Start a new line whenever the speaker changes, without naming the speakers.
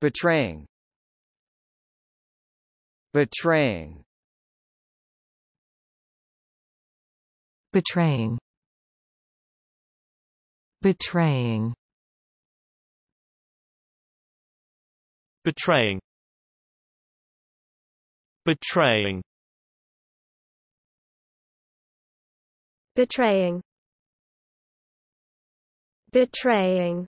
Betraying Betraying Betraying Betraying Betraying Betraying Betraying Betraying